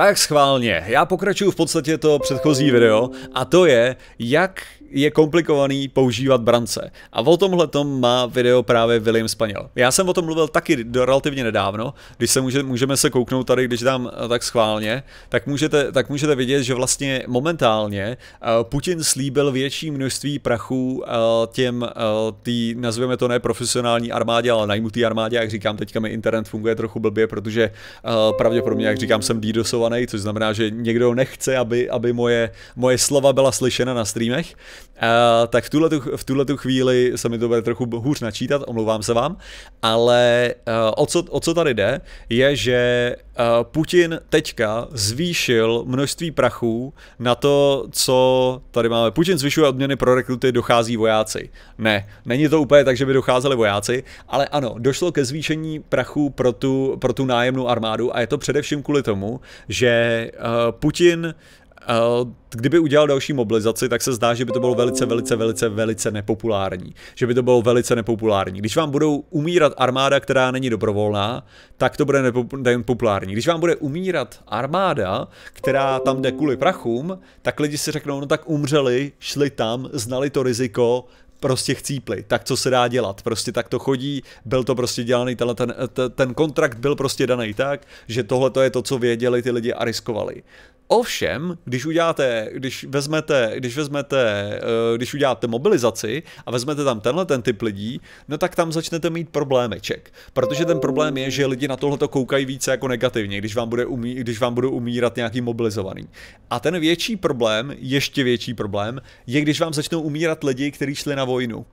Tak schválně, já pokračuju v podstatě to předchozí video a to je, jak je komplikovaný používat brance. A o tomhle tom má video právě William Spaniel. Já jsem o tom mluvil taky do relativně nedávno, když se může, můžeme se kouknout tady, když dám eh, tak schválně, tak můžete, tak můžete vidět, že vlastně momentálně eh, Putin slíbil větší množství prachu eh, těm, tý, nazveme to ne profesionální armádě, ale najmutý armádě, jak říkám, teďka mi internet funguje trochu blbě, protože pravděpodobně, jak říkám, jsem DDoSovaný, což znamená, že někdo nechce, aby, aby moje, moje slova byla slyšena na streamech, Uh, tak v tuhle, v chvíli se mi to bude trochu hůř načítat, omlouvám se vám, ale uh, o, co, o co tady jde, je, že uh, Putin teďka zvýšil množství prachů na to, co tady máme. Putin zvyšuje odměny pro rekruty, dochází vojáci. Ne, není to úplně tak, že by docházeli vojáci, ale ano, došlo ke zvýšení prachu pro tu, pro tu nájemnou armádu a je to především kvůli tomu, že uh, Putin Eh, kdyby udělal další mobilizaci, tak se zdá, že by to bylo velice, velice, velice, velice nepopulární. Že by to bylo velice nepopulární. Když vám budou umírat armáda, která není dobrovolná, tak to bude nepopulární. Když vám bude umírat armáda, která tam jde kvůli prachům, tak lidi si řeknou, no tak umřeli, šli tam, znali to riziko, prostě chcípli, tak co se dá dělat, prostě tak to chodí, byl to prostě dělaný, ten, eh, ten kontrakt byl prostě daný tak, že tohle to je to, co věděli ty lidi a riskovali. Ovšem, když uděláte, když vezmete, když vezmete, eh, když uděláte mobilizaci a vezmete tam tenhle ten typ lidí, no tak tam začnete mít problémeček. Protože ten problém je, že lidi na tohle to koukají více jako negativně, když vám, bude umí, když vám budou umírat nějaký mobilizovaný. A ten větší problém, ještě větší problém, je když vám začnou umírat lidi, kteří šli na vojnu.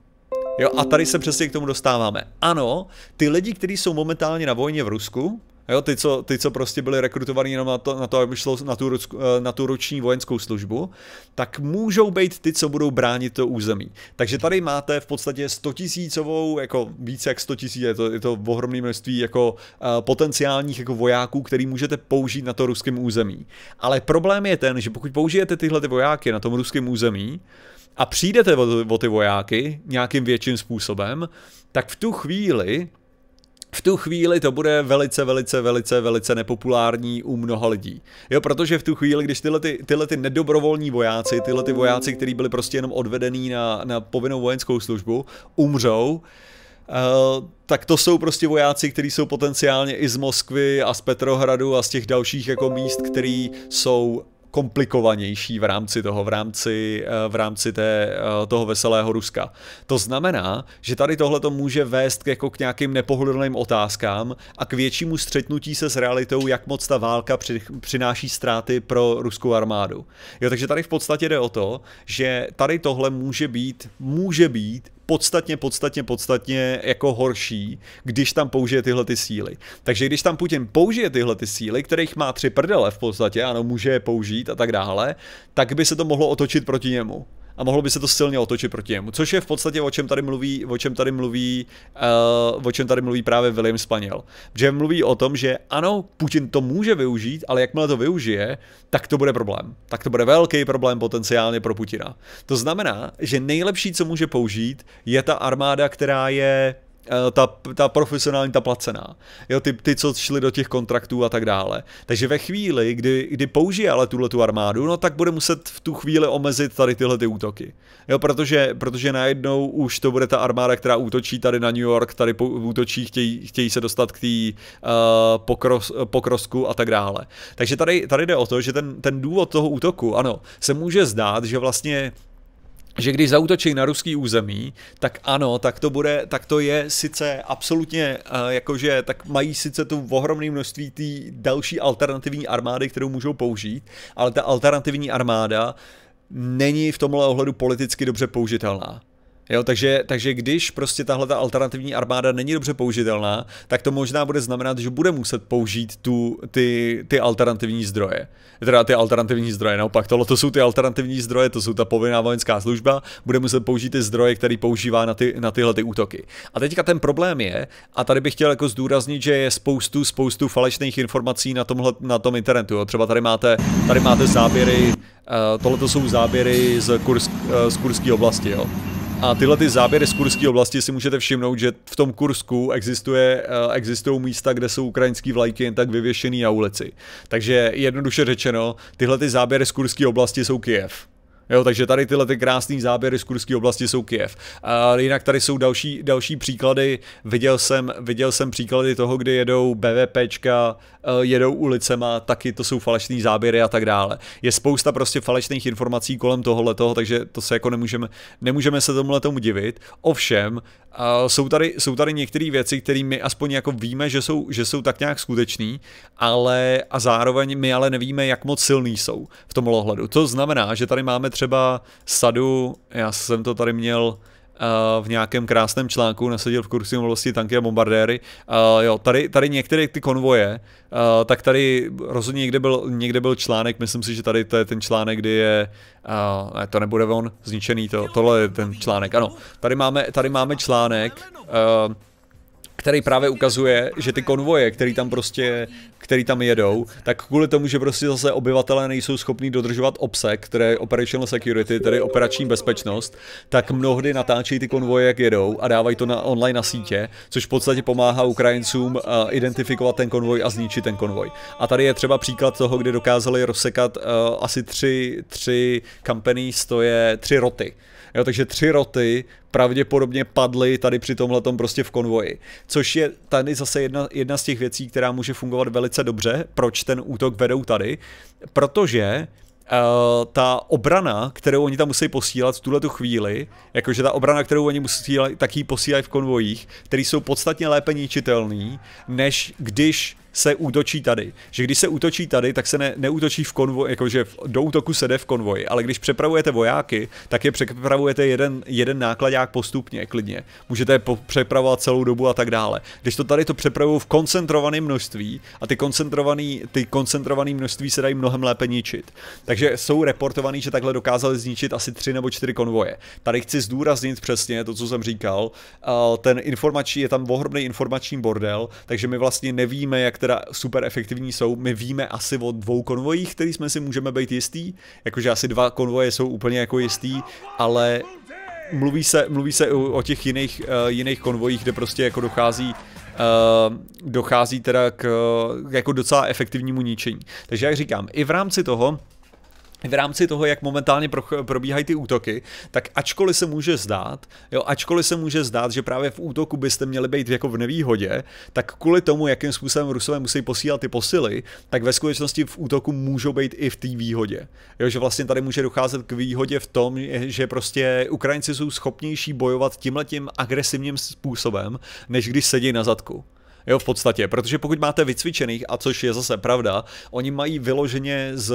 Jo, a tady se přesně k tomu dostáváme. Ano, ty lidi, kteří jsou momentálně na vojně v Rusku, Jo, ty, co, ty, co prostě byli rekrutovaní jenom na to, na to aby šlo na tu, eh, na tu roční vojenskou službu, tak můžou být ty, co budou bránit to území. Takže tady máte v podstatě 100 tisícovou, jako více jak 100 tisíc, je to, je to ohromné množství jako uh, potenciálních jako vojáků, který můžete použít na to ruském území. Ale problém je ten, že pokud použijete tyhle ty vojáky na tom ruském území, a přijdete o, o ty vojáky nějakým větším způsobem, tak v tu chvíli v tu chvíli to bude velice, velice, velice, velice nepopulární u mnoha lidí. Jo, protože v tu chvíli, když tyhle, ty, tyhle ty nedobrovolní vojáci, tyhle ty vojáci, kteří byli prostě jenom odvedení na, na povinnou vojenskou službu, umřou, Uh, tak to jsou prostě vojáci, kteří jsou potenciálně i z Moskvy a z Petrohradu a z těch dalších jako míst, který jsou komplikovanější v rámci toho, v rámci, eh, v rámci té, eh, toho veselého Ruska. To znamená, že tady tohle to může vést jako k nějakým nepohodlným otázkám a k většímu střetnutí se s realitou, jak moc ta válka při, přináší ztráty pro ruskou armádu. Jo, takže tady v podstatě jde o to, že tady tohle může být, může být podstatně, podstatně, podstatně jako horší, když tam použije tyhle ty síly. Takže když tam Putin použije tyhle ty síly, kterých má tři prdele v podstatě, ano, může je použít a tak dále, tak by se to mohlo otočit proti němu a mohlo by se to silně otočit proti němu. Což je v podstatě o čem tady mluví, o čem tady mluví, uh, o čem tady mluví právě William Spaniel. Že mluví o tom, že ano, Putin to může využít, ale jakmile to využije, tak to bude problém. Tak to bude velký problém potenciálně pro Putina. To znamená, že nejlepší, co může použít, je ta armáda, která je Eh, ta, ta profesionální, ta placená. Jo, ty, ty, co šli do těch kontraktů a tak dále. Takže ve chvíli, kdy, kdy použije ale tuhle tu armádu, no tak bude muset v tu chvíli omezit tady tyhle ty útoky. Jo, protože, protože najednou už to bude ta armáda, která útočí tady na New York, tady po, útočí, chtějí, chtějí se dostat k té uh, eh, pokros, pokrosku a tak dále. Takže tady, tady jde o to, že ten, ten důvod toho útoku, ano, se může zdát, že vlastně že když zautočí na ruský území, tak ano, tak to bude, tak to je sice absolutně, eh, jakože, tak mají sice tu ohromné množství té další alternativní armády, kterou můžou použít, ale ta alternativní armáda není v tomhle ohledu politicky dobře použitelná. Jo, takže, takže když prostě tahle ta alternativní armáda není dobře použitelná, tak to možná bude znamenat, že bude muset použít tu, ty, ty alternativní zdroje. Teda ty alternativní zdroje, naopak, tohle to jsou ty alternativní zdroje, to jsou ta povinná vojenská služba, bude muset použít ty zdroje, který používá na, ty, na tyhle ty útoky. A teďka ten problém je, a tady bych chtěl jako zdůraznit, že je spoustu, spoustu falešných informací na, tomhle, na tom internetu. Jo. Třeba tady máte, tady máte záběry, uh, tohle to jsou záběry z, Kursk, uh, z Kurské oblasti, jo. A tyhle ty záběry z kurské oblasti si můžete všimnout, že v tom Kursku existuje, eh, existují místa, kde jsou ukrajinský vlajky jen tak vyvěšený na ulici. Takže jednoduše řečeno, tyhle ty záběry z kurské oblasti jsou Kyjev. Jo, takže tady tyhle ty krásné záběry z kurské oblasti jsou Kiev. A jinak tady jsou další, další příklady. Viděl jsem, viděl jsem příklady toho, kdy jedou BVPčka, eh, jedou ulicema, taky to jsou falešné záběry a tak dále. Je spousta prostě falešných informací kolem tohohle toho, takže to se jako nemůžeme, nemůžeme se tomuhle tomu divit. Ovšem, eh, jsou tady, jsou tady některé věci, které my aspoň jako víme, že jsou, že jsou tak nějak skutečný, ale a zároveň my ale nevíme, jak moc silný jsou v tom ohledu. To znamená, že tady máme třeba sadu, já jsem to tady měl eh, v nějakém krásném článku nasadil v kursu mluvosti tanky a bombardéry. Uh, jo, tady, tady některé ty konvoje, uh, tak tady rozhodně někde byl, někde byl článek, myslím si, že tady to je ten článek, kdy je, uh, ne, to nebude on zničený, to, tohle je ten článek, ano. Tady máme, tady máme článek, uh, který právě ukazuje, že ty konvoje, který tam prostě, který tam jedou, tak kvůli tomu, že prostě zase obyvatelé nejsou schopní dodržovat obsek, které je Operational Security, tedy operační bezpečnost, tak mnohdy natáčejí ty konvoje, jak jedou a dávají to na online na sítě, což v podstatě pomáhá Ukrajincům eh, identifikovat ten konvoj a zničit ten konvoj. A tady je třeba příklad toho, kde dokázali rozsekat uh, asi tři, tři companies, to je tři roty. Jo, takže tři roty pravděpodobně padly tady při tomhle prostě v konvoji. Což je tady zase jedna, jedna z těch věcí, která může fungovat velice dobře, proč ten útok vedou tady, protože Uh, ta obrana, kterou oni tam musí posílat v tuhle chvíli, jakože ta obrana, kterou oni musí taky posílají v konvojích, které jsou podstatně lépe ničitelný, než když se útočí tady. Že když se útočí tady, tak se ne, neútočí v konvoji, jakože do útoku se jde v konvoji, ale když přepravujete vojáky, tak je přepravujete jeden, jeden nákladák postupně, klidně. Můžete je přepravovat celou dobu a tak dále. Když to tady to přepravují v koncentrovaném množství a ty koncentrované ty koncentrovaný množství se dají mnohem lépe ničit. Takže jsou reportovaný, že takhle dokázali zničit asi tři nebo čtyři konvoje. Tady chci zdůraznit přesně to, co jsem říkal. Eh, ten informační, je tam ohromný informační bordel, takže my vlastně nevíme, jak ten teda super efektivní jsou. My víme asi o dvou konvojích, který jsme si můžeme být jistý, jakože asi dva konvoje jsou úplně jako jistý, ale mluví se, mluví se o, těch jiných, uh, jiných konvojích, kde prostě jako dochází Uh, dochází teda k, uh, jako docela efektivnímu ničení. Takže jak říkám, i v rámci toho v rámci toho, jak momentálně probíhají ty útoky, tak ačkoliv se může zdát, jo, ačkoliv se může zdát, že právě v útoku byste měli být jako v nevýhodě, tak kvůli tomu, jakým způsobem Rusové musí posílat ty posily, tak ve skutečnosti v útoku můžou být i v té výhodě. Jo, že vlastně tady může docházet k výhodě v tom, že prostě Ukrajinci jsou schopnější bojovat tímhletím agresivním způsobem, než když sedí na zadku. Jo, v podstatě, protože pokud máte vycvičených, a což je zase pravda, oni mají vyloženě z,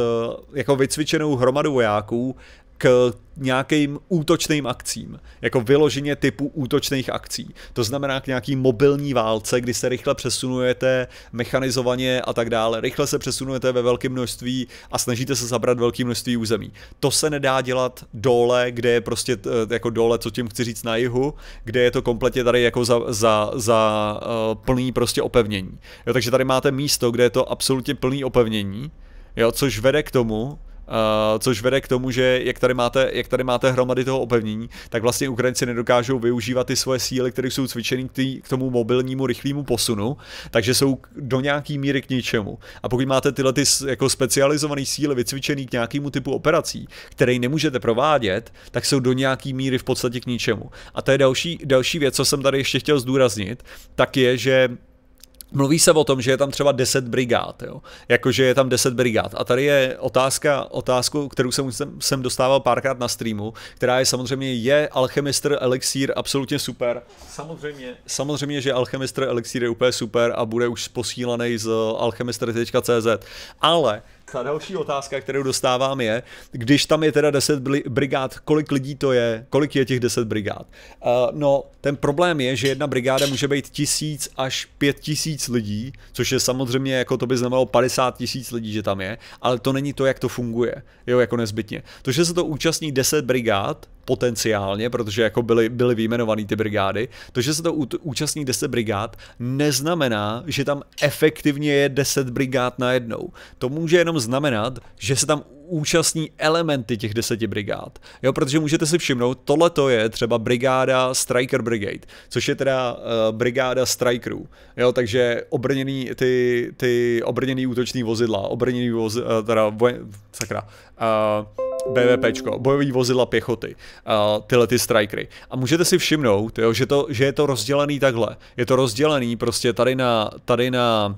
jako vycvičenou hromadu vojáků k nějakým útočným akcím, jako vyloženě typu útočných akcí. To znamená k nějaký mobilní válce, kdy se rychle přesunujete mechanizovaně a tak dále. Rychle se přesunujete ve velkém množství a snažíte se zabrat velké množství území. To se nedá dělat dole, kde je prostě e, jako dole, co tím chci říct na jihu, kde je to kompletně tady jako za, za, za e, plný prostě opevnění. Jo, takže tady máte místo, kde je to absolutně plný opevnění, jo, což vede k tomu, Eh, což vede k tomu, že jak tady, máte, jak tady máte hromady toho opevnění, tak vlastně Ukrajinci nedokážou využívat ty svoje síly, které jsou cvičeny k, tý, k tomu mobilnímu rychlému posunu, takže jsou do nějaký míry k ničemu. A pokud máte tyhle ty jako specializované síly vycvičené k nějakému typu operací, které nemůžete provádět, tak jsou do nějaký míry v podstatě k ničemu. A to je další, další věc, co jsem tady ještě chtěl zdůraznit, tak je, že Mluví se o tom, že je tam třeba 10 brigád, jo? jakože je tam 10 brigád. A tady je otázka, otázku, kterou jsem, jsem dostával párkrát na streamu, která je samozřejmě, je Alchemistr Elixír absolutně super? Samozřejmě. Samozřejmě, že Alchemistr Elixír je úplně super a bude už posílaný z alchemistr.cz, ale ta další otázka, kterou dostávám, je, když tam je teda 10 brigád, kolik lidí to je, kolik je těch 10 brigád? Uh, no, ten problém je, že jedna brigáda může být tisíc až pět tisíc lidí, což je samozřejmě, jako to by znamenalo 50 tisíc lidí, že tam je, ale to není to, jak to funguje, jo, jako nezbytně. To, že se to účastní 10 brigád, potenciálně, protože jako byly, byly výjmenované ty brigády. To, že se to účastní 10 brigád, neznamená, že tam efektivně je 10 brigád najednou. To může jenom znamenat, že se tam účastní elementy těch deseti brigád. Jo, protože můžete si všimnout, tohle to je třeba brigáda Striker Brigade, což je teda uh, brigáda Strikerů. Jo, takže obrněný, ty, ty obrněný útoční vozidla, obrněný voz, uh, teda voj, sakra, uh, BVPčko, bojový vozidla pěchoty, uh, tyhle ty strikery. A můžete si všimnout, jo, že, to, že je to rozdělený takhle. Je to rozdělený prostě tady na, tady na uh,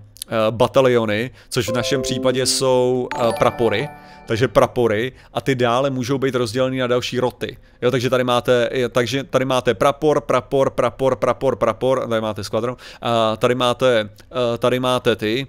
bataliony, což v našem případě jsou uh, prapory, takže prapory a ty dále můžou být rozděleny na další roty. Jo, takže tady máte, takže tady máte prapor, prapor, prapor, prapor, prapor, tady máte skvadron, uh, tady máte, uh, tady máte ty,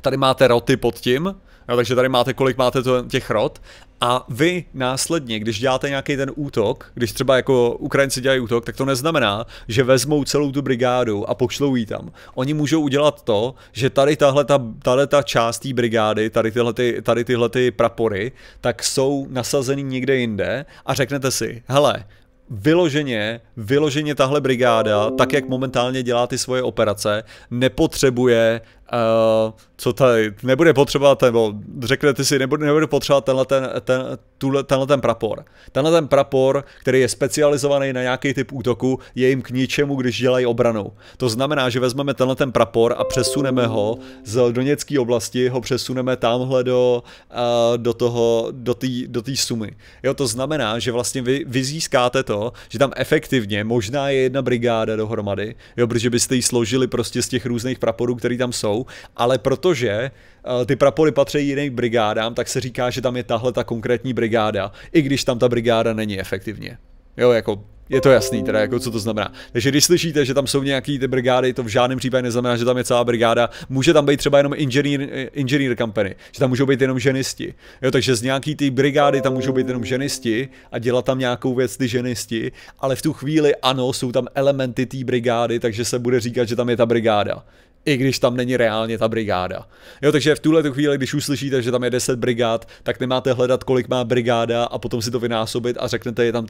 tady máte roty pod tím, No, takže tady máte, kolik máte to, těch rod a vy následně, když děláte nějaký ten útok, když třeba jako Ukrajinci dělají útok, tak to neznamená, že vezmou celou tu brigádu a pošlou ji tam. Oni můžou udělat to, že tady tahle ta, tady ta část té brigády, tady tyhle, ty, tady tyhle ty prapory, tak jsou nasazeny někde jinde a řeknete si, hele, vyloženě, vyloženě tahle brigáda, tak jak momentálně dělá ty svoje operace, nepotřebuje uh, co tady, nebude potřebovat? nebo řeknete si, nebude, nebude potřebovat tenhle ten, ten, tuhle, tenhle ten prapor. Tenhle ten prapor, který je specializovaný na nějaký typ útoku, je jim k ničemu, když dělají obranou. To znamená, že vezmeme tenhle ten prapor a přesuneme ho z Doněcké oblasti, ho přesuneme tamhle do, eh, do toho, do té do tý sumy. Jo, to znamená, že vlastně vy, vy získáte to, že tam efektivně možná je jedna brigáda dohromady, jo, protože byste ji složili prostě z těch různých praporů, které tam jsou, ale proto protože eh, ty prapory patří jiným brigádám, tak se říká, že tam je tahle ta konkrétní brigáda, i když tam ta brigáda není efektivně. Jo, jako je to jasný, teda jako co to znamená. Takže když slyšíte, že tam jsou nějaký ty brigády, to v žádném případě neznamená, že tam je celá brigáda. Může tam být třeba jenom inženýr, eh, engineer company, že tam můžou být jenom ženisti. Jo, takže z nějaký ty brigády tam můžou být jenom ženisti a dělat tam nějakou věc ty ženisti, ale v tu chvíli ano, jsou tam elementy té brigády, takže se bude říkat, že tam je ta brigáda i když tam není reálně ta brigáda. Jo, takže v tuhle chvíli, když uslyšíte, že tam je 10 brigád, tak nemáte hledat, kolik má brigáda a potom si to vynásobit a řeknete, je tam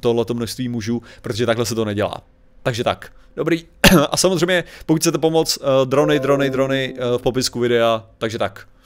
tohleto množství mužů, protože takhle se to nedělá. Takže tak, dobrý. A samozřejmě, pokud chcete pomoct, eh, drony, drony, drony eh, v popisku videa, takže tak.